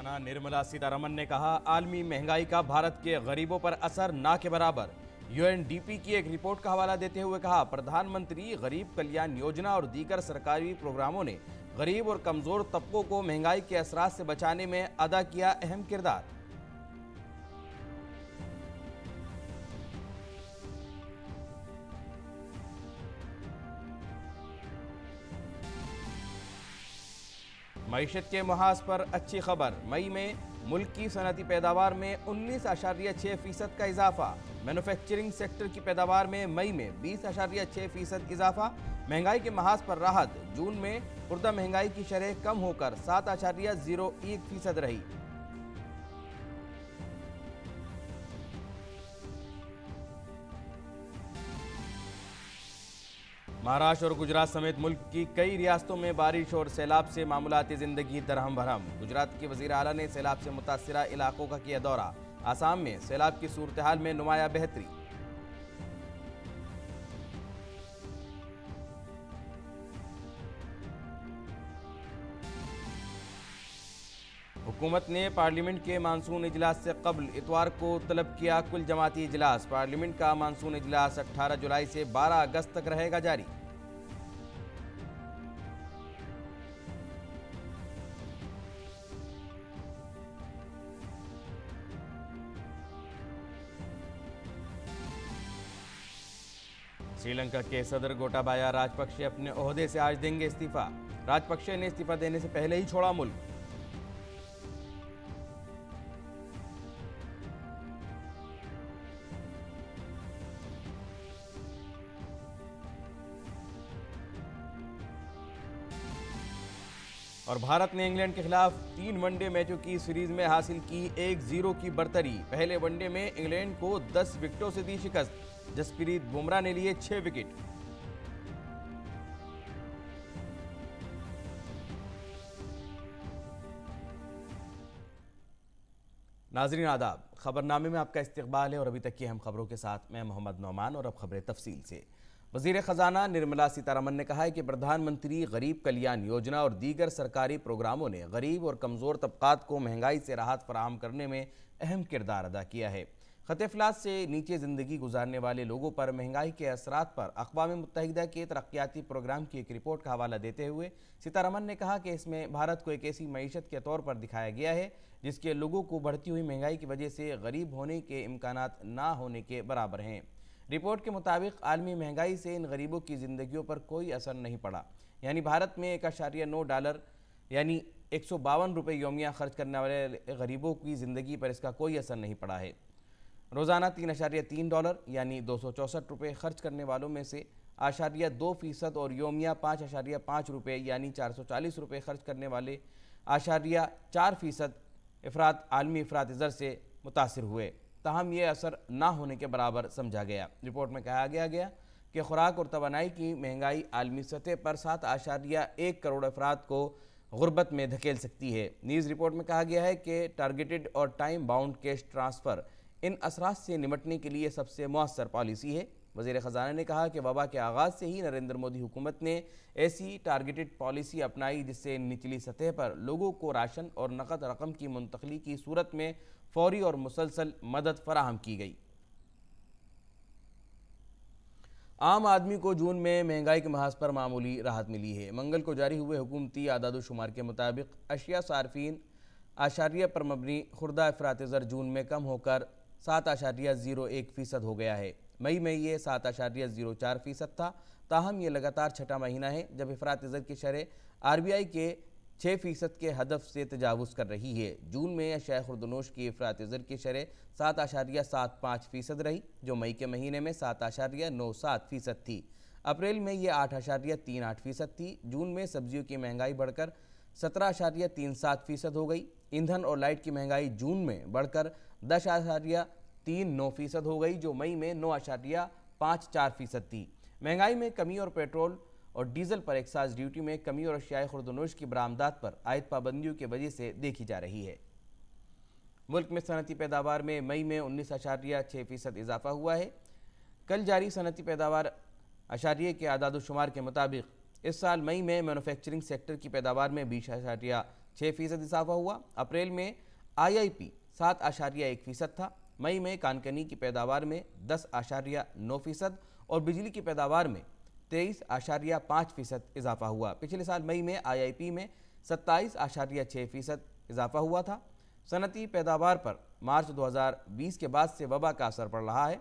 खजाना निर्मला सीतारमन ने कहा आलमी महंगाई का भारत के गरीबों पर असर ना के बराबर यूएनडीपी की एक रिपोर्ट का हवाला देते हुए कहा प्रधानमंत्री गरीब कल्याण योजना और दीगर सरकारी प्रोग्रामों ने गरीब और कमजोर तबकों को महंगाई के असरा से बचाने में अदा किया अहम किरदार मीशत के महाज पर अच्छी खबर मई में मुल्क की सनती पैदावार में उन्नीस आशारिया छः फ़ीसद का इजाफा मैनुफैक्चरिंग सेक्टर की पैदावार में मई में बीस आशारिया छः फ़ीसद इजाफा महंगाई के महाज पर राहत जून में खुर्दा महंगाई की शरह कम होकर सात आशारिया ज़ीरो एक फ़ीसद रही महाराष्ट्र और गुजरात समेत मुल्क की कई रियासतों में बारिश और सैलाब से मामूलती ज़िंदगी दरहम भरहम गुजरात के वजीर अला ने सैलाब से मुतासर इलाकों का किया दौरा आसाम में सैलाब की सूरत में नुमाया बेहतरी हुकूमत ने पार्लियामेंट के मानसून इजलास से कबल इतवार को तलब किया कुल जमाती इजलास पार्लियामेंट का मानसून इजलास 18 जुलाई से 12 अगस्त तक रहेगा जारी श्रीलंका के सदर गोटाबाया राजपक्षे अपने ओहदे से आज देंगे इस्तीफा राजपक्षे ने इस्तीफा देने से पहले ही छोड़ा मुल्क और भारत ने इंग्लैंड के खिलाफ तीन वनडे मैचों की सीरीज में हासिल की एक जीरो की बर्तरी पहले वनडे में इंग्लैंड को 10 विकेटों से दी शिकस्त जसप्रीत बुमराह ने लिए छह विकेट नाजरीन आदाब खबरनामे में आपका इस्तकबाल है और अभी तक की अहम खबरों के साथ मैं मोहम्मद नौमान और अब खबरें तफसील से वजीर ख़जाना निर्मला सीतारमन ने कहा है कि प्रधानमंत्री गरीब कल्याण योजना और दीगर सरकारी प्रोग्रामों ने गरीब और कमज़ोर तबकात को महंगाई से राहत फराहम करने में अहम किरदार अदा किया है खतफलात से नीचे ज़िंदगी गुजारने वाले लोगों पर महंगाई के असर पर अकवा मुतहदा के तरक्याती प्रोग्राम की एक रिपोर्ट का हवाला देते हुए सीतारमन ने कहा कि इसमें भारत को एक ऐसी मीशत के तौर पर दिखाया गया है जिसके लोगों को बढ़ती हुई महंगाई की वजह से गरीब होने के इम्कान ना होने के बराबर हैं रिपोर्ट के मुताबिक आलमी महंगाई से इन गरीबों की ज़िंदगियों पर कोई असर नहीं पड़ा यानी भारत में एक आशारिया नौ डॉलर यानी एक सौ बावन रुपये योमिया खर्च करने वाले गरीबों की ज़िंदगी पर इसका कोई असर नहीं पड़ा है रोज़ाना तीन आशारिया तीन डॉलर यानी दो सौ चौंसठ रुपये खर्च करने वालों में से आशारिया दो फ़ीसद और योमिया पाँच आशारिया पाँच रुपये यानी चार सौ चालीस रुपये खर्च करने वाले आशारिया चार फ़ीसद अफराद आलमी अफराद इज़र से मुतासर हुए ताहम ये असर ना होने के बराबर समझा गया रिपोर्ट में कहा गया गया कि खुराक और तोानाई की महंगाई आलमी सतह पर सात आशारिया एक करोड़ अफराद को गुर्बत में धकेल सकती है न्यूज़ रिपोर्ट में कहा गया है कि टारगेटेड और टाइम बाउंड कैश ट्रांसफ़र इन असरा से निमटने के लिए सबसे मौसर पॉलिसी है वजीर ख़जाना ने कहा कि वबा के आगाज़ से ही नरेंद्र मोदी हुकूमत ने ऐसी टारगेटेड पॉलिसी अपनाई जिससे निचली सतह पर लोगों को राशन और नकद रकम की मुंतकली की सूरत में फौरी और मुसलसल मदद फराहम की गई आम आदमी को जून में महंगाई के महाज पर मामूली राहत मिली है मंगल को जारी हुए हुकूमती आदादोशुमार के मुताबिक अशिया सार्फिन आशारिया पर मबनी खुर्दा अफरात ज़र जून में कम होकर सात आशारिया ज़ीरो एक फ़ीसद हो गया है मई में ये सात आशार्य जीरो चार फीसद था ताहम ये लगातार छठा महीना है जब अफरात इज़र की शरह आरबीआई के छः फीसद के हदफ से तजावज़ कर रही है जून में शेख खुर्दनोश की अफरात ज़र की शरह सात आशारिया सात पाँच फ़ीसद रही जो मई के महीने में सात आशारिया नौ सात फ़ीसद थी अप्रैल में ये आठ आशारिया तीन आठ फ़ीसद थी जून में सब्जियों की महंगाई बढ़कर सत्रह आशारिया तीन सात फ़ीसद हो गई ईंधन और लाइट की महंगाई जून में बढ़कर दस आशारिया तीन नौ फीसद हो गई जो मई में नौ आशारिया पाँच चार फीसद थी महंगाई में कमी और पेट्रोल और डीजल पर एक्साइज ड्यूटी में कमी और अशियाए खुर्दनोश की बरामदात पर आयद पाबंदियों की वजह से देखी जा रही है मुल्क में सनती पैदावार में मई में उन्नीस आशारिया छः फीसद इजाफा हुआ है कल जारी सनती पैदावार आशारिये के शुमार के मुताबिक इस साल मई में मैनुफैक्चरिंग सेक्टर की पैदावार में बीस आशारिया छः फीसद इजाफा हुआ अप्रैल में आई आई पी सात आशारिया एक फीसद था मई में कानकनी की पैदावार में दस आशारिया नौ फीसद और बिजली की पैदावार में तेईस आशारिया पाँच फीसद इजाफा हुआ पिछले साल मई में आईआईपी में सत्ताईस आशारिया छः फीसद इजाफा हुआ था सनती पैदावार पर मार्च 2020 के बाद से वबा का असर पड़ रहा है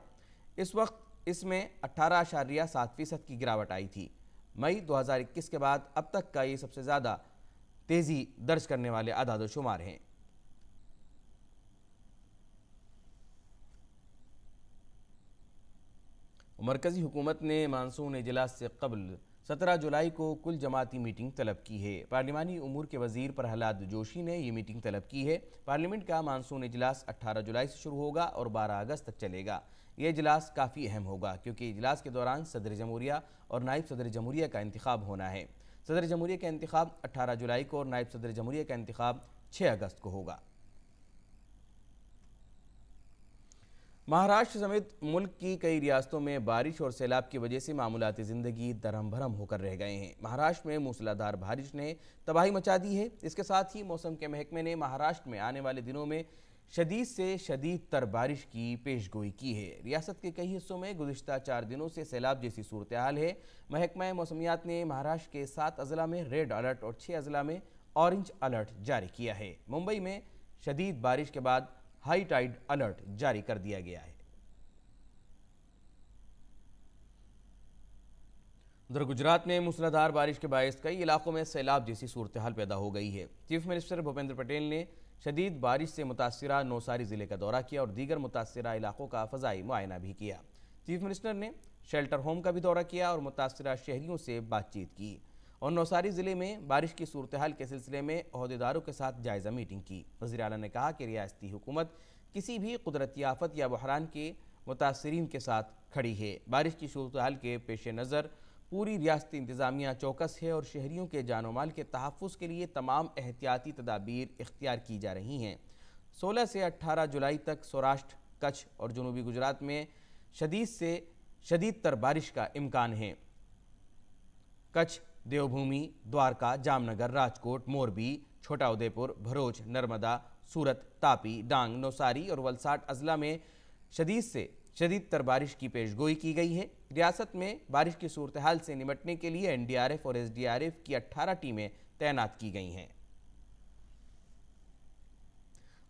इस वक्त इसमें अट्ठारह आशार्य सात फीसद की गिरावट आई थी मई 2021 के बाद अब तक का ये सबसे ज़्यादा तेज़ी दर्ज करने वाले आदाद शुमार हैं मरकज़ी हुकूमत ने मानसून इजलास से कबल सत्रह जुलाई को कुल जमाती मीटिंग तलब की है पार्लिमानी उमूर के वजीर प्रहलाद जोशी ने यह मीटिंग तलब की है पार्लियामेंट का मानसून इजलास 18 जुलाई से शुरू होगा और 12 अगस्त तक चलेगा ये इजलास काफ़ी अहम होगा क्योंकि इजलास के दौरान सदर जमहूरिया और नायब सदर जमहूरिया का इंतबाब होना है सदर जमहूरिया का इंतखब अट्ठारह जुलाई को और नायब सदर जमहूरिया का इंतखब छः अगस्त को होगा महाराष्ट्र समेत मुल्क की कई रियासतों में बारिश और सैलाब की वजह से मामूलती ज़िंदगी दरम भरम होकर रह गए हैं महाराष्ट्र में मूसलाधार बारिश ने तबाही मचा दी है इसके साथ ही मौसम के महकमे ने महाराष्ट्र में आने वाले दिनों में शदीद से शदीद तर बारिश की पेश गोई की है रियासत के कई हिस्सों में गुजशत चार दिनों से सैलाब जैसी सूरत हाल है महकमा मौसमियात ने महाराष्ट्र के सात अजला में रेड अलर्ट और छः अजला में ऑरेंज अलर्ट जारी किया है मुंबई में शदीद बारिश के बाद हाई टाइड अलर्ट जारी कर दिया गया है उधर गुजरात में मूसलाधार बारिश के बायस कई इलाकों में सैलाब जैसी सूरत हाल पैदा हो गई है चीफ मिनिस्टर भूपेंद्र पटेल ने शदीद बारिश से मुतासर नौसारी ज़िले का दौरा किया और दीगर मुतासर इलाकों का फ़जाई मुआयना भी किया चीफ मिनिस्टर ने शेल्टर होम का भी दौरा किया और मुतासर शहरीों से बातचीत की और नौसारी ज़िले में बारिश की सूरत हाल के सिलसिले में अहदेदारों के साथ जायज़ा मीटिंग की वजी अला ने कहा कि रियासती हुकूमत किसी भी कुदरती आफत या बहरान के मुतासरीन के साथ खड़ी है बारिश की सूरत हाल के पेश नज़र पूरी रियासती इंतज़ामिया चौकस है और शहरीों के जानो माल के तहफ़ के लिए तमाम एहतियाती तदाबीर इख्तियार की जा रही हैं सोलह से अट्ठारह जुलाई तक सौराष्ट्र कच्छ और जनूबी गुजरात में शदीद से शदीद तर बारिश का इम्कान है कच्छ देवभूमि द्वारका जामनगर राजकोट मोरबी छोटाउदेपुर भरोच नर्मदा सूरत तापी डांग नौसारी और वलसाट अजला में शदीद से शदीद तर बारिश की पेशगोई की गई है रियासत में बारिश की सूरत हाल से निपटने के लिए एनडीआरएफ और एसडीआरएफ की 18 टीमें तैनात की गई हैं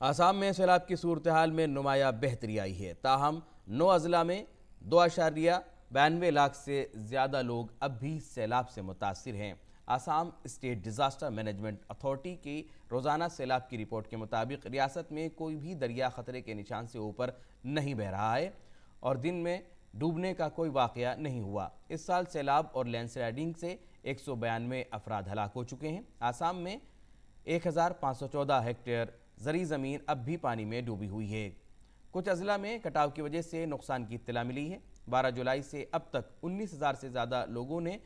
आसाम में सैलाब की सूरत हाल में नुमाया बेहतरी आई है ताहम नौ अजला में दो आशारिया बयानवे लाख से ज़्यादा लोग अब भी सैलाब से मुतासर हैं Assam state disaster management authority की रोज़ाना सैलाब की रिपोर्ट के मुताबिक रियासत में कोई भी दरिया ख़तरे के निशान से ऊपर नहीं बह रहा है और दिन में डूबने का कोई वाक़ नहीं हुआ इस साल सैलाब और लैंड स्लाइडिंग से एक सौ बयानवे अफराद हलाक हो चुके हैं आसाम में एक हज़ार पाँच सौ चौदह हेक्टेयर ज़रि ज़मीन अब भी पानी में डूबी हुई है कुछ अजला में कटाव की वजह से नुकसान की इतला मिली है 12 जुलाई से अब तक 19,000 से ज़्यादा लोगों ने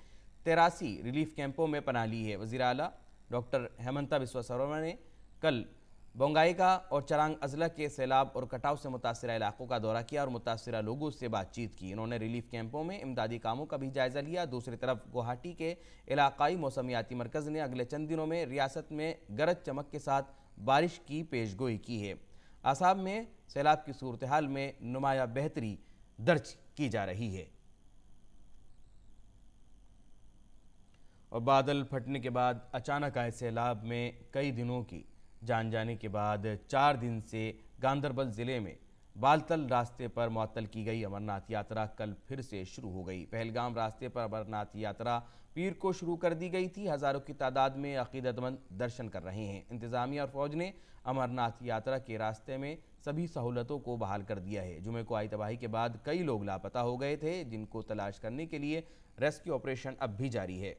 तेरासी रिलीफ कैंपों में पना ली है वजी अला डॉक्टर हेमंता बिस्वा शर्मा ने कल बोंगाईगा और चरांग अजला के सैलाब और कटाव से मुतासर इलाकों का दौरा किया और मुतासर लोगों से बातचीत की इन्होंने रिलीफ कैंपों में इमदादी कामों का भी जायज़ा लिया दूसरी तरफ गुवाहाटी के इलाकई मौसमियाती मरकज़ ने अगले चंद दिनों में रियासत में गरज चमक के साथ बारिश की पेशगोई की है आसाम में सैलाब की सूरत हाल में नुमाया बेहतरी दर्ज की जा रही है और बादल फटने के बाद अचानक आए सैलाब में कई दिनों की जान जाने के बाद चार दिन से गांधरबल ज़िले में बालतल रास्ते पर मअतल की गई अमरनाथ यात्रा कल फिर से शुरू हो गई पहलगाम रास्ते पर अमरनाथ यात्रा पीर को शुरू कर दी गई थी हज़ारों की तादाद में अकीदतमंद दर्शन कर रहे हैं इंतज़ामिया और फौज ने अमरनाथ यात्रा के रास्ते में सभी सहूलतों को बहाल कर दिया है जुमे को आई तबाही के बाद कई लोग लापता हो गए थे जिनको तलाश करने के लिए रेस्क्यू ऑपरेशन अब भी जारी है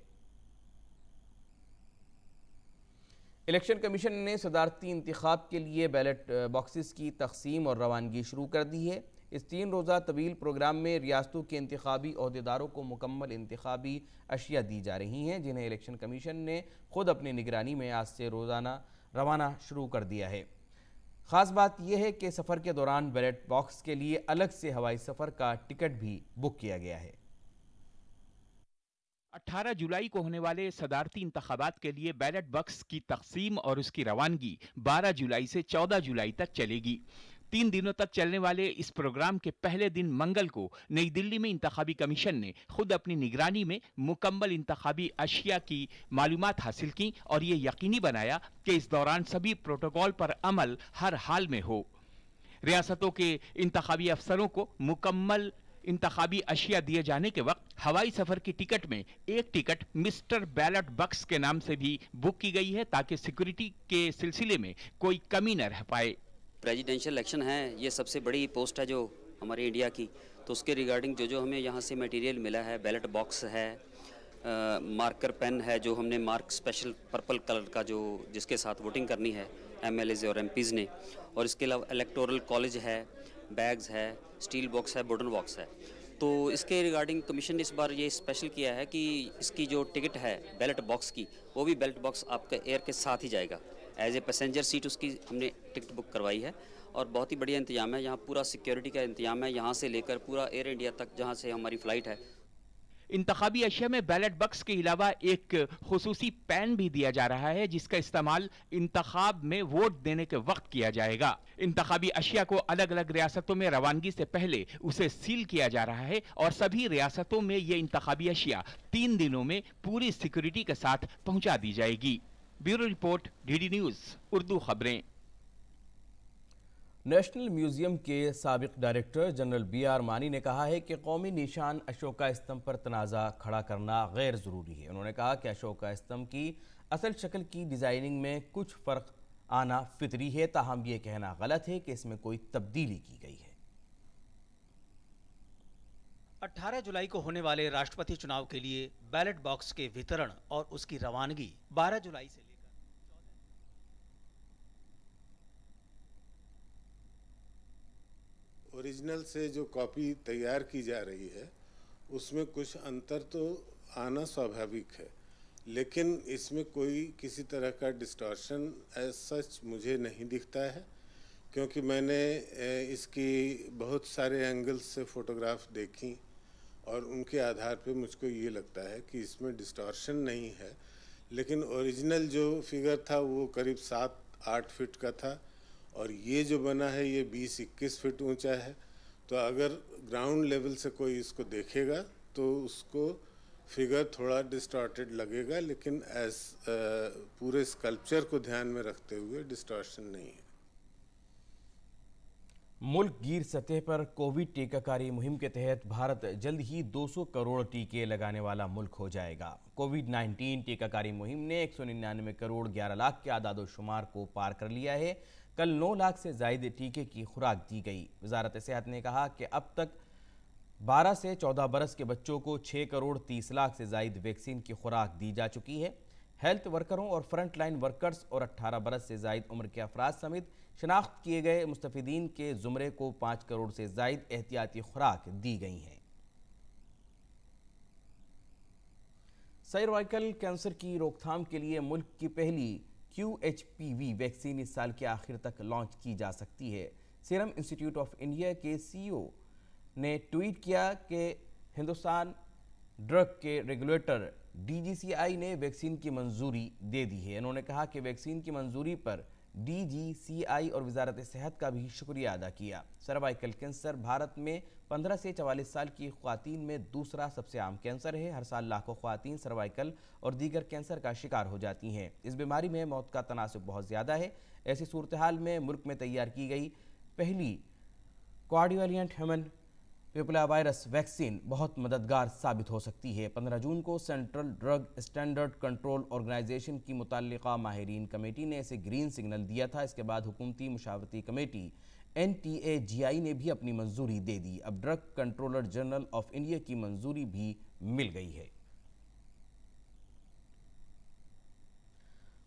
इलेक्शन कमीशन ने सदारती इंतखब के लिए बैलेट बॉक्सेस की तकसीम और रवानगी शुरू कर दी है इस तीन रोज़ा तवील प्रोग्राम में रियासतों के इंतबी अहदेदारों को मुकम्मल इंतबी अशिया दी जा रही हैं जिन्हें इलेक्शन कमीशन ने खुद अपनी निगरानी में आज से रोज़ाना रवाना शुरू कर दिया है खास बात यह है कि सफ़र के दौरान बैलेट बॉक्स के लिए अलग से हवाई सफ़र का टिकट भी बुक किया गया है 18 जुलाई को होने वाले सदारती इंतबात के लिए बैलेट बॉक्स की तकसीम और उसकी रवानगी 12 जुलाई से 14 जुलाई तक चलेगी तीन दिनों तक चलने वाले इस प्रोग्राम के पहले दिन मंगल को नई दिल्ली में इंतबी कमीशन ने खुद अपनी निगरानी में मुकम्मल इंतबी अशिया की मालूम हासिल की और ये यकीनी बनाया कि इस दौरान सभी प्रोटोकॉल पर अमल हर हाल में हो रियासतों के इंतबी अफसरों को मुकम्मल इंतबी अशिया दिए जाने के वक्त हवाई सफर की टिकट में एक टिकट मिस्टर बैलट बक्स के नाम से भी बुक की गई है ताकि सिक्योरिटी के सिलसिले में कोई कमी न रह पाए प्रेजिडेंशियल इलेक्शन है ये सबसे बड़ी पोस्ट है जो हमारे इंडिया की तो उसके रिगार्डिंग जो जो हमें यहाँ से मटेरियल मिला है बैलेट बॉक्स है मार्कर पेन है जो हमने मार्क स्पेशल पर्पल कलर का जो जिसके साथ वोटिंग करनी है एम और एम ने और इसके अलावा इलेक्टोरल कॉलेज है बैग्स है स्टील बॉक्स है बुडन बॉक्स है तो इसके रिगार्डिंग कमीशन ने इस बार ये स्पेशल किया है कि इसकी जो टिकट है बैलेट बॉक्स की वो भी बैलेट बॉक्स आपके एयर के साथ ही जाएगा एज ए पैसेंजर सीट उसकी हमने टिकट बुक करवाई है और बहुत ही बढ़िया इंतजाम है यहाँ पूरा सिक्योरिटी का इंतजाम है यहाँ से लेकर पूरा एयर इंडिया तक जहाँ से हमारी फ़्लाइट है इंतबी अशिया में बैलेट बक्स के अलावा एक खसूसी पैन भी दिया जा रहा है जिसका इस्तेमाल इंतखब में वोट देने के वक्त किया जाएगा इंतबी अशिया को अलग अलग रियासतों में रवानगी से पहले उसे सील किया जा रहा है और सभी रियासतों में ये इंतबी अशिया तीन दिनों में पूरी सिक्योरिटी के साथ पहुंचा दी जाएगी bureau report DD news Urdu खबरें नेशनल म्यूजियम के सबक डायरेक्टर जनरल बी आर मानी ने कहा है कि कौमी निशान अशोका स्तंभ पर तनाज़ा खड़ा करना गैर ज़रूरी है उन्होंने कहा कि अशोका स्तंभ की असल शक्ल की डिज़ाइनिंग में कुछ फ़र्क आना फितरी है ताहम यह कहना गलत है कि इसमें कोई तब्दीली की गई है 18 जुलाई को होने वाले राष्ट्रपति चुनाव के लिए बैलेट बॉक्स के वितरण और उसकी रवानगी 12 जुलाई से ओरिजिनल से जो कॉपी तैयार की जा रही है उसमें कुछ अंतर तो आना स्वाभाविक है लेकिन इसमें कोई किसी तरह का डिस्टॉर्शन एज सच मुझे नहीं दिखता है क्योंकि मैंने इसकी बहुत सारे एंगल्स से फ़ोटोग्राफ देखी और उनके आधार पे मुझको ये लगता है कि इसमें डिस्टॉर्शन नहीं है लेकिन ओरिजिनल जो फिगर था वो करीब सात आठ फिट का था और ये जो बना है ये 20-21 फीट ऊंचा है तो अगर ग्राउंड लेवल से कोई इसको देखेगा तो उसको फिगर थोड़ा डिस्टॉर्टेड लगेगा लेकिन एज पूरे स्कल्पचर को ध्यान में रखते हुए डिस्टॉर्शन नहीं है मुल्क गिर सतह पर कोविड टीकाकारी मुहिम के तहत भारत जल्द ही 200 करोड़ टीके लगाने वाला मुल्क हो जाएगा कोविड 19 टीकाकारी मुहिम ने एक करोड़ 11 लाख के आदाद शुमार को पार कर लिया है कल नौ लाख से ज्यादा टीके की खुराक दी गई वजारत सेहत ने कहा कि अब तक बारह से चौदह बरस के बच्चों को छः करोड़ तीस लाख से ज्यादा वैक्सीन की खुराक दी जा चुकी है हेल्थ वर्करों और फ्रंट लाइन वर्कर्स और अट्ठारह बरस से जायद उम्र के अफराज समेत शनाख्त किए गए मुस्तफ़ीन के ज़ुमरे को पाँच करोड़ से जायद एहतियाती खुराक दी गई हैं सर्वाइकल कैंसर की रोकथाम के लिए मुल्क की पहली Q H P V vaccine इस साल के आखिर तक लॉन्च की जा सकती है सीरम इंस्टीट्यूट ऑफ इंडिया के ओ e ने ट्वीट किया कि हिंदुस्तान ड्रग के रेगुलेटर आई ने वैक्सीन की मंजूरी दे दी है उन्होंने कहा कि वैक्सीन की मंजूरी पर डीजीसीआई और वजारत सेहत का भी शुक्रिया अदा किया सर्वाइकल कैंसर भारत में 15 से 44 साल की खातन में दूसरा सबसे आम कैंसर है हर साल लाखों खातन सर्वाइकल और दीगर कैंसर का शिकार हो जाती हैं इस बीमारी में मौत का तनासब बहुत ज़्यादा है ऐसी सूरत हाल में मुल्क में तैयार की गई पहली quadrivalent human papilloma virus vaccine बहुत मददगार साबित हो सकती है पंद्रह जून को central drug standard control organisation की मुतल माहरीन कमेटी ने इसे ग्रीन सिग्नल दिया था इसके बाद हुकूमती मुशावरती committee N T A G I ने भी अपनी मंजूरी दे दी अब drug controller general of India की मंजूरी भी मिल गई है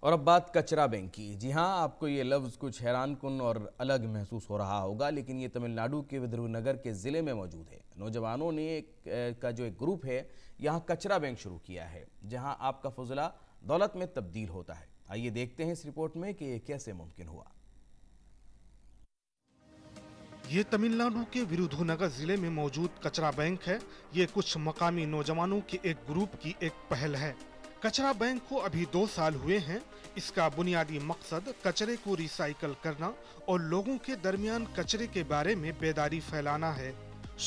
और अब बात कचरा बैंक की जी हाँ आपको ये लफ्ज़ कुछ हैरान कन और अलग महसूस हो रहा होगा लेकिन ये तमिलनाडु के विद्रुनगर के ज़िले में मौजूद है नौजवानों ने एक का जो एक ग्रुप है यहाँ कचरा बैंक शुरू किया है जहाँ आपका फजला दौलत में तब्दील होता है आइए देखते हैं इस रिपोर्ट में कि ये कैसे मुमकिन हुआ ये तमिलनाडु के विरुधुनगर जिले में मौजूद कचरा बैंक है ये कुछ मकामी नौजवानों के एक ग्रुप की एक पहल है कचरा बैंक को अभी दो साल हुए हैं इसका बुनियादी मकसद कचरे को रिसाइकल करना और लोगों के दरमियान कचरे के बारे में बेदारी फैलाना है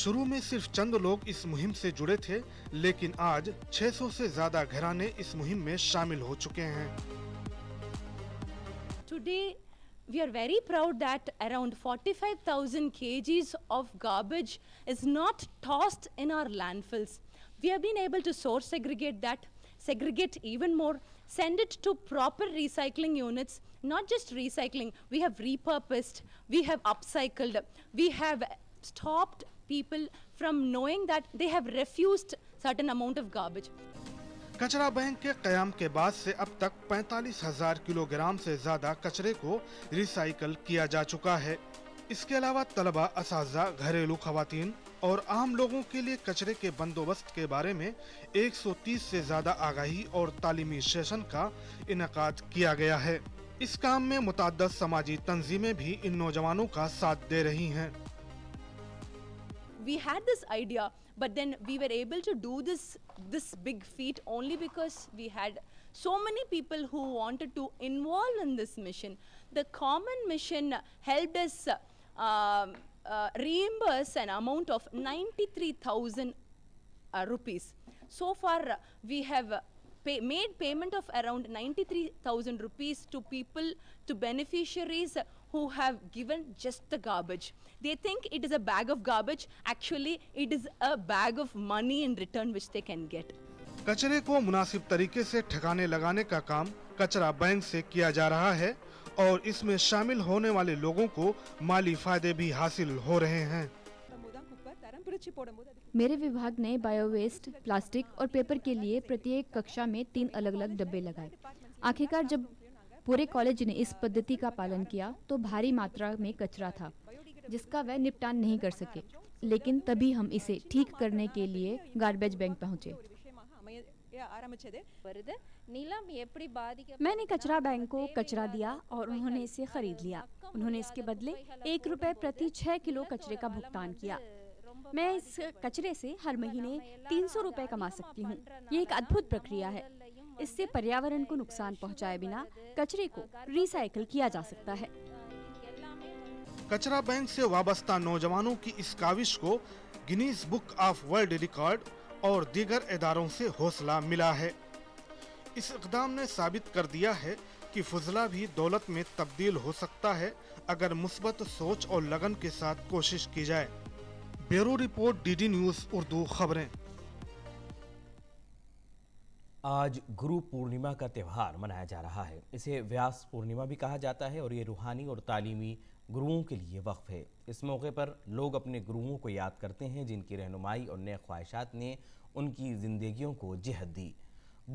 शुरू में सिर्फ चंद लोग इस मुहिम से जुड़े थे लेकिन आज 600 से ज्यादा घराने इस मुहिम में शामिल हो चुके हैं today we are very proud that around 45,000 kgs of garbage is not tossed in our landfills we have been able to source segregate that segregate even more, send it to proper recycling units, not just recycling, we have repurposed, we have upcycled, we have stopped people from knowing that they have refused certain amount of garbage. कचरा bank के क्याम के बाद से अब तक 45,000 kilogram से ज्यादा कचरे को रिसाइकल किया जा चुका है इसके अलावा तलबा इस घरेलू खातन और आम लोगों के लिए कचरे के बंदोबस्त के बारे में 130 से ज़्यादा आगाही और तालीमी सेशन का इनका किया गया है इस काम में मुतद समाजी तंजीमें भी इन नौजवानों का साथ दे रही हैं we had this idea but then we were able to do this this big feat only because we had so many people who wanted to involve in this mission the common mission helped us uh, uh, reimburse an amount of 93,000 uh, rupees. So far, uh, we have uh, Pay, made payment of around 93,000 rupees to people, to beneficiaries who have given just the garbage. They think it is a bag of garbage. Actually, it is a bag of money in return which they can get. कचरे को मुनासिब तरीके से ठिकाने लगाने का काम कचरा बैंक से किया जा रहा है और इसमें शामिल होने वाले लोगों को माली फायदे भी हासिल हो रहे हैं मेरे विभाग ने बायो वेस्ट प्लास्टिक और पेपर के लिए प्रत्येक कक्षा में तीन अलग अलग डब्बे लगाए आखिरकार जब पूरे कॉलेज ने इस पद्धति का पालन किया तो भारी मात्रा में कचरा था जिसका वह निपटान नहीं कर सके लेकिन तभी हम इसे ठीक करने के लिए गार्बेज बैंक पहुंचे मैंने कचरा बैंक को कचरा दिया और उन्होंने इसे खरीद लिया उन्होंने इसके बदले एक रुपए प्रति छह किलो कचरे का भुगतान किया मैं इस कचरे से हर महीने तीन सौ रूपए कमा सकती हूँ ये एक अद्भुत प्रक्रिया है इससे पर्यावरण को नुकसान पहुँचाए बिना कचरे को रिसाइकिल किया जा सकता है कचरा बैंक से वाबस्ता नौजवानों की इस काविश को Guinness book of world record और दीगर इदारों से हौसला मिला है इस इकदाम ने साबित कर दिया है कि फजला भी दौलत में तब्दील हो सकता है अगर मुस्बत सोच और लगन के साथ कोशिश की जाए bureau report DD news Urdu खबरें आज गुरु पूर्णिमा का त्यौहार मनाया जा रहा है इसे व्यास पूर्णिमा भी कहा जाता है और ये रूहानी और तालीमी गुरुओं के लिए वक्फ है इस मौके पर लोग अपने गुरुओं को याद करते हैं जिनकी रहनुमाई और नए ख्वाहिशात ने उनकी ज़िंदगियों को जहत दी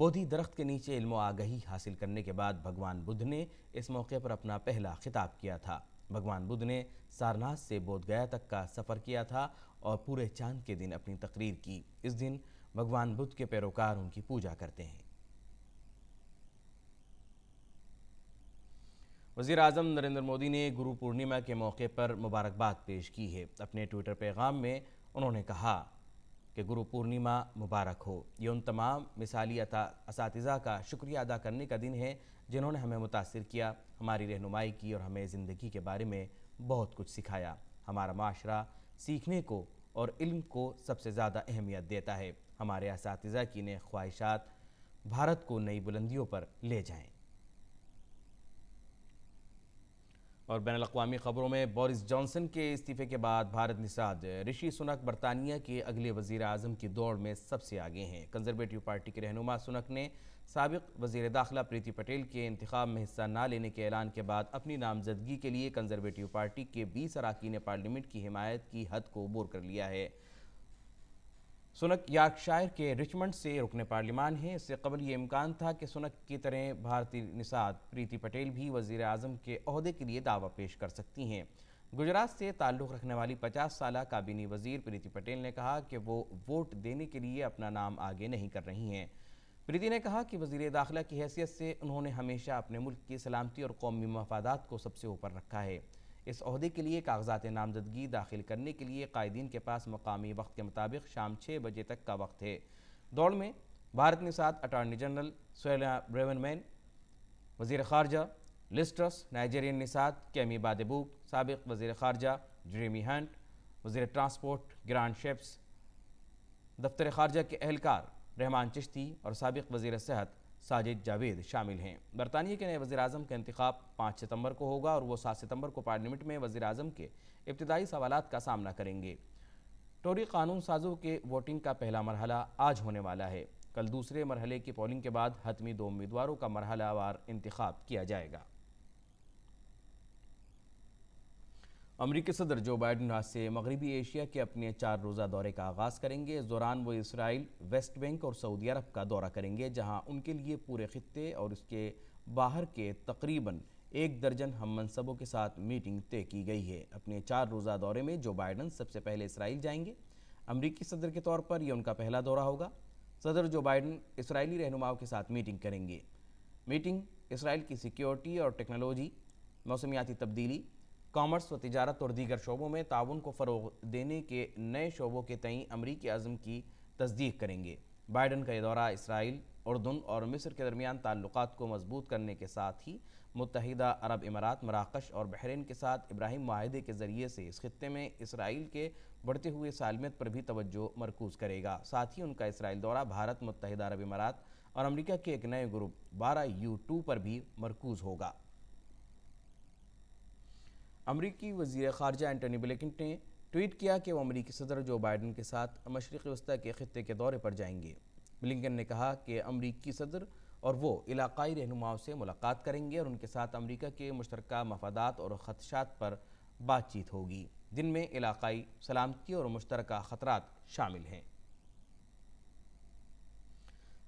बोधि दरख्त के नीचे इल्म आगही हासिल करने के बाद भगवान बुद्ध ने इस मौके पर अपना पहला खिताब किया था भगवान बुद्ध ने सारनाथ से बोधगया तक का सफ़र किया था और पूरे चांद के दिन अपनी तकरीर की इस दिन भगवान बुद्ध के पैरोकार उनकी पूजा करते हैं वजीर अजम नरेंद्र मोदी ने गुरु पूर्णिमा के मौके पर मुबारकबाद पेश की है अपने ट्विटर पैगाम में उन्होंने कहा कि गुरु पूर्णिमा मुबारक हो ये उन तमाम मिसाली इस का शुक्रिया अदा करने का दिन है जिन्होंने हमें मुतासर किया हमारी रहनुमाई की और हमें ज़िंदगी के बारे में बहुत कुछ सिखाया हमारा माशरा सीखने को और इल्म को सबसे ज़्यादा अहमियत देता है हमारे इस की ने ख्वाहिशात भारत को नई बुलंदियों पर ले जाएँ और बैन अवी ख़बरों में बोरिस जॉनसन के इस्तीफे के बाद भारत निषाद ऋषि सुनक बरतानिया के अगले वजीर अजम की दौड़ में सबसे आगे हैं कंजर्वेटिव पार्टी के रहनुमा सुनक ने सबक वजीर दाखिला प्रीति पटेल के इंतब में हिस्सा न लेने के ऐलान के बाद अपनी नामजदगी के लिए कंजर्वेटिव पार्टी के बीस अरकान पार्लियामेंट की हमायत की हद को बोर कर लिया है सुनक यार्कशायर के रिचमंड से रुकने पार्लिमान है इससे कबल ये इम्कान था कि सुनक की तरह भारतीय निषाद प्रीति पटेल भी वजीर अजम के अहदे के लिए दावा पेश कर सकती हैं गुजरात से ताल्लुक़ रखने वाली पचास साल काबीनी वजीर प्रीति पटेल ने कहा कि वो वोट देने के लिए अपना नाम आगे नहीं कर रही हैं प्रीति ने कहा कि वजीर दाखिला की हैसियत से उन्होंने हमेशा अपने मुल्क की सलामती और कौमी मफादात को सबसे ऊपर रखा है इस अहदे के लिए कागजात नामजदगी दाखिल करने के लिए कायदीन के पास मकामी वक्त के मुताबिक शाम छः बजे तक का वक्त है दौड़ में भारत ने साथ अटॉर्नी जनरल सोलह ब्रेवनमैन वजीर खारजा लिस्ट्रस नाइजेरियन निसाद कैमी बादबूक सबक वजीर खारजा ड्रीमी हंट वजीर ट्रांसपोर्ट ग्रांड शेप्स दफ्तर खारजा के अहलकार रहमान चिश्ती और सबक वजीर सेहत साजिद जावेद शामिल हैं बरतानिया के नए वजी अजम का इंतब पाँच सितम्बर को होगा और वो सात सितम्बर को पार्लियामेंट में वजी अजम के इब्तदाई सवाल का सामना करेंगे टोरी कानून साजों के वोटिंग का पहला मरहला आज होने वाला है कल दूसरे मरहले की पोलिंग के बाद हतमी दो उम्मीदवारों का मरहलावार इंतखब किया जाएगा अमरीकी सदर जो बाइडन आज से मगरबी एशिया के अपने चार रोज़ा दौरे का आगाज़ करेंगे इस दौरान वो इसराइल वेस्ट बैंक और सऊदी अरब का दौरा करेंगे जहाँ उनके लिए पूरे खत्े और उसके बाहर के तकरीबन एक दर्जन हम मनसबों के साथ मीटिंग तय की गई है अपने चार रोज़ा दौरे में जो बाइडन सबसे पहले इसराइल जाएंगे अमरीकी सदर के तौर पर यह उनका पहला दौरा होगा सदर जो बाइडन इसराइली रहनुमाओं के साथ मीटिंग करेंगे मीटिंग इसराइल की सिक्योरिटी और टेक्नोलॉजी मौसमियाती तब्दीली कॉमर्स व तजारत और दीगर शोबों में ताउन को फ़रोग देने के नए शोबों के तई अमरीकी अज़म की तस्दीक करेंगे बाइडन का यह दौरा इसराइल उर्दन और मिस्र के दरमियान ताल्लुक को मजबूत करने के साथ ही मुतहदा अरब इमारात मराकश और बहरीन के साथ इब्राहिम माहदे के ज़रिए से इस खत्े में इसराइल के बढ़ते हुए सालमियत पर भी तवज्जो मरकूज़ करेगा साथ ही उनका इसराइल दौरा भारत मुतहदा अरब इमारात और अमरीका के एक नए ग्रुप बारह यू टू पर भी मरकूज़ होगा अमरीकी वजीर खारजा एंटनी ब्लिकन ने ट्वीट किया कि वो अमरीकी सदर जो बाइडन के साथ मशरक वस्ती के खत्े के दौरे पर जाएंगे ब्लिकन ने कहा कि अमरीकी सदर और वो इलाकई रहनुमाओं से मुलाकात करेंगे और उनके साथ अमरीका के मुश्तर मफादात और खदशात पर बातचीत होगी जिनमें इलाकई सलामती और मुशतरक खतरा शामिल हैं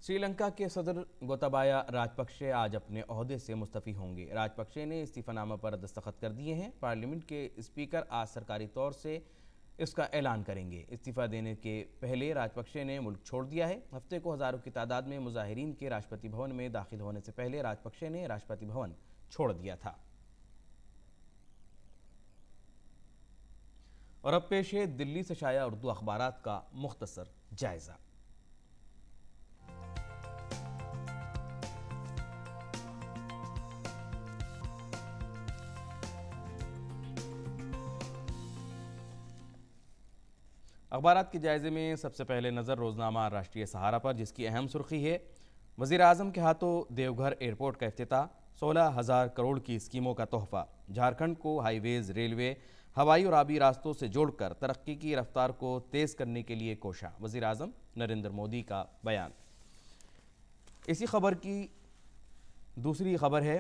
श्रीलंका के सदर गोताबाया राजपक्षे आज अपने अहदे से मुस्तफ़ी होंगे राजपक्षे ने इस्तीफ़ानामा पर दस्तखत कर दिए हैं पार्लियामेंट के स्पीकर आज सरकारी तौर से इसका ऐलान करेंगे इस्तीफ़ा देने के पहले राजपक्षे ने मुल्क छोड़ दिया है हफ्ते को हज़ारों की तादाद में मुजाहरीन के राष्ट्रपति भवन में दाखिल होने से पहले राजपक्षे ने राष्ट्रपति भवन छोड़ दिया था और अब पेश है दिल्ली से शाया उर्दू अखबार का मुख्तसर जायज़ा अखबार के जायजे में सबसे पहले नज़र रोज़नामा राष्ट्रीय सहारा पर जिसकी अहम सुर्खी है वजीर अजम के हाथों देवघर एयरपोर्ट का अफ्ताह सोलह हज़ार करोड़ की स्कीमों का तोहफा झारखंड को हाईवेज़ रेलवे हवाई और आबी रास्तों से जोड़कर तरक्की की रफ्तार को तेज़ करने के लिए कोशा वजीर अजम नरेंद्र मोदी का बयान इसी खबर की दूसरी खबर है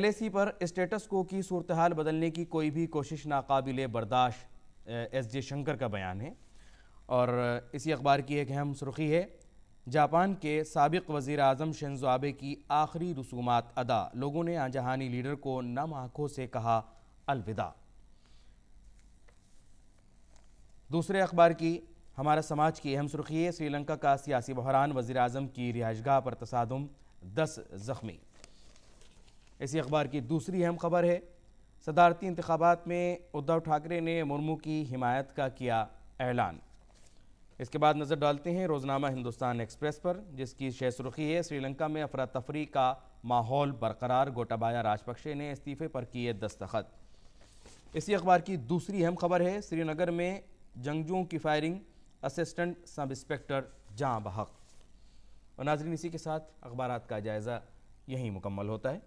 एलएसी पर स्टेटस को की सूरत बदलने की कोई भी कोशिश नाकबिल बर्दाश्त एस जे शंकर का बयान है और इसी अखबार की एक अहम सुर्खी है जापान के सबक वज़ी अजम शेंजो आबे की आखिरी रसूमात अदा लोगों ने जहानी लीडर को नम आँखों से कहा अलविदा दूसरे अखबार की हमारा समाज की अहम सुर्खी है श्रीलंका का सियासी बहरान वजी अजम की रिहाइशगाह पर तसादम दस जख्मी इसी अखबार की दूसरी अहम खबर है सदारती इंतबात में उद्धव ठाकरे ने मुर्मू की हिमायत का किया ऐलान इसके बाद नज़र डालते हैं रोज़नामा हिंदुस्तान एक्सप्रेस पर जिसकी शह सुर्खी है श्रीलंका में अफरा तफरी का माहौल बरकरार गोटाबाया राजपक्षे ने इस्तीफे पर किए दस्तखत इसी अखबार की दूसरी अहम खबर है श्रीनगर में जंगजुओं की फायरिंग असिस्टेंट सब इंस्पेक्टर जहाँ बहक और नाजरीन इसी के साथ अखबार का जायज़ा यहीं मुकम्मल होता है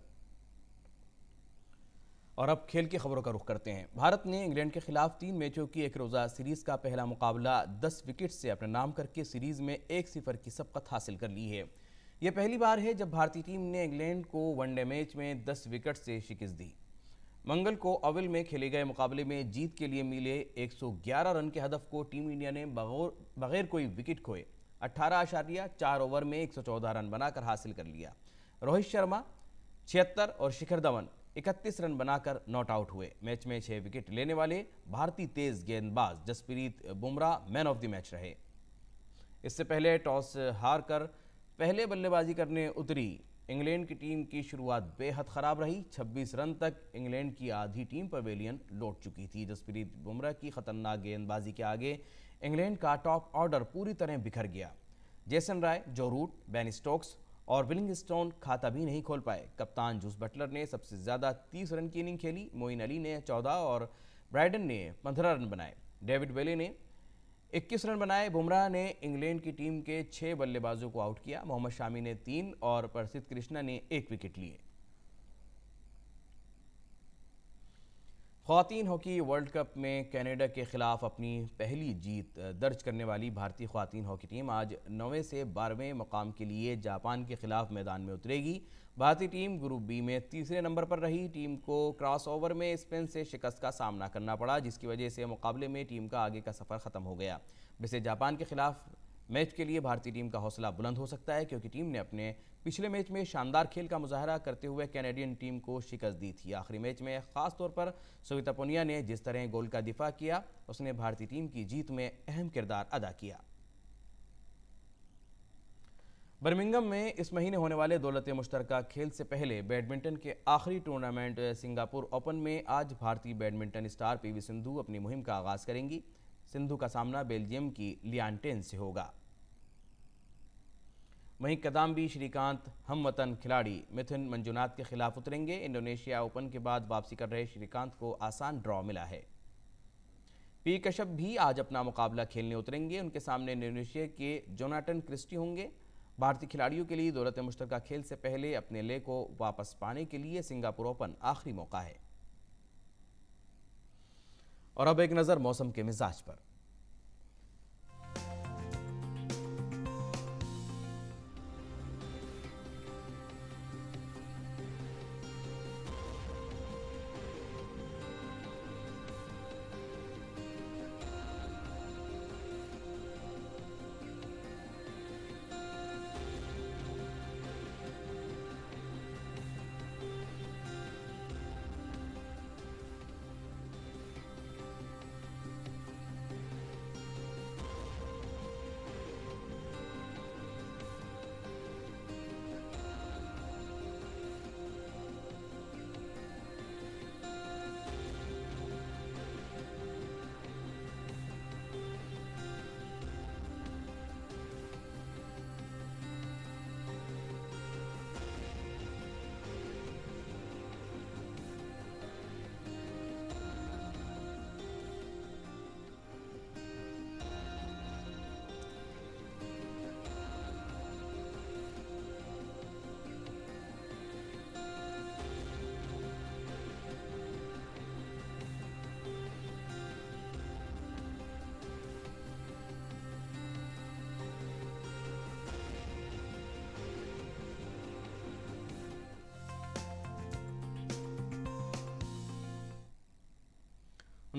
और अब खेल की खबरों का रुख करते हैं भारत ने इंग्लैंड के खिलाफ तीन मैचों की एक रोज़ा सीरीज़ का पहला मुकाबला दस विकेट से अपने नाम करके सीरीज़ में एक सिफर की सबकत हासिल कर ली है यह पहली बार है जब भारतीय टीम ने इंग्लैंड को वनडे मैच में दस विकेट से शिकस्त दी मंगल को अविल में खेले गए मुकाबले में जीत के लिए मिले एक रन के हदफ को टीम इंडिया ने बगैर कोई विकेट खोए अट्ठारह आशारिया चार ओवर में एक रन बनाकर हासिल कर लिया रोहित शर्मा छिहत्तर और शिखर धवन इकतीस रन बनाकर नॉट आउट हुए मैच में छह विकेट लेने वाले भारतीय तेज गेंदबाज Jasprit Bumrah man of the match रहे इससे पहले टॉस हार कर पहले बल्लेबाजी करने उतरी इंग्लैंड की टीम की शुरुआत बेहद खराब रही 26 रन तक इंग्लैंड की आधी टीम पवेलियन लौट चुकी थी जसप्रीत बुमराह की खतरनाक गेंदबाजी के आगे इंग्लैंड का टॉप ऑर्डर पूरी तरह बिखर गया जेसन राय जो रूट बैन स्टोक्स और विलिंगस्टोन खाता भी नहीं खोल पाए कप्तान जूस बटलर ने सबसे ज़्यादा तीस रन की इनिंग खेली मोइन अली ने चौदह और ब्राइडन ने पंद्रह रन बनाए डेविड वेले ने 21 रन बनाए बुमराह ने इंग्लैंड की टीम के छह बल्लेबाजों को आउट किया मोहम्मद शामी ने तीन और प्रसिद्ध कृष्णा ने एक विकेट लिए खातन हॉकी वर्ल्ड कप में कनाडा के खिलाफ अपनी पहली जीत दर्ज करने वाली भारतीय खातन हॉकी टीम आज नौवें से बारहवें मकाम के लिए जापान के खिलाफ मैदान में उतरेगी भारतीय टीम ग्रुप बी में तीसरे नंबर पर रही टीम को क्रॉस ओवर में स्पेन से शिकस्त का सामना करना पड़ा जिसकी वजह से मुकाबले में टीम का आगे का सफ़र ख़त्म हो गया वैसे जापान के खिलाफ मैच के लिए भारतीय टीम का हौसला बुलंद हो सकता है क्योंकि टीम ने अपने पिछले मैच में शानदार खेल का मुजाहरा करते हुए कैनेडियन टीम को शिकस्त दी थी आखिरी मैच में खासतौर पर सविता पुनिया ने जिस तरह गोल का दिफा किया उसने भारतीय टीम की जीत में अहम किरदार अदा किया बर्मिंगम में इस महीने होने वाले दौलत मुश्तरका खेल से पहले बैडमिंटन के आखिरी टूर्नामेंट सिंगापुर ओपन में आज भारतीय बैडमिंटन स्टार पीवी सिंधु अपनी मुहिम का आगाज करेंगी सिंधु का सामना बेल्जियम की लियांटेन से होगा वहीं कदम्बी श्रीकांत हम वतन खिलाड़ी मिथुन मंजुनाथ के खिलाफ उतरेंगे इंडोनेशिया ओपन के बाद वापसी कर रहे श्रीकांत को आसान ड्रॉ मिला है पी कश्यप भी आज अपना मुकाबला खेलने उतरेंगे उनके सामने इंडोनेशिया के जोनाटन क्रिस्टी होंगे भारतीय खिलाड़ियों के लिए दौलत मुश्तर खेल से पहले अपने ले को वापस पाने के लिए सिंगापुर ओपन आखिरी मौका है और अब एक नज़र मौसम के मिजाज पर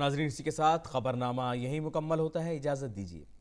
नाजरीन इसी के साथ खबरनामा यहीं मुकम्मल होता है इजाज़त दीजिए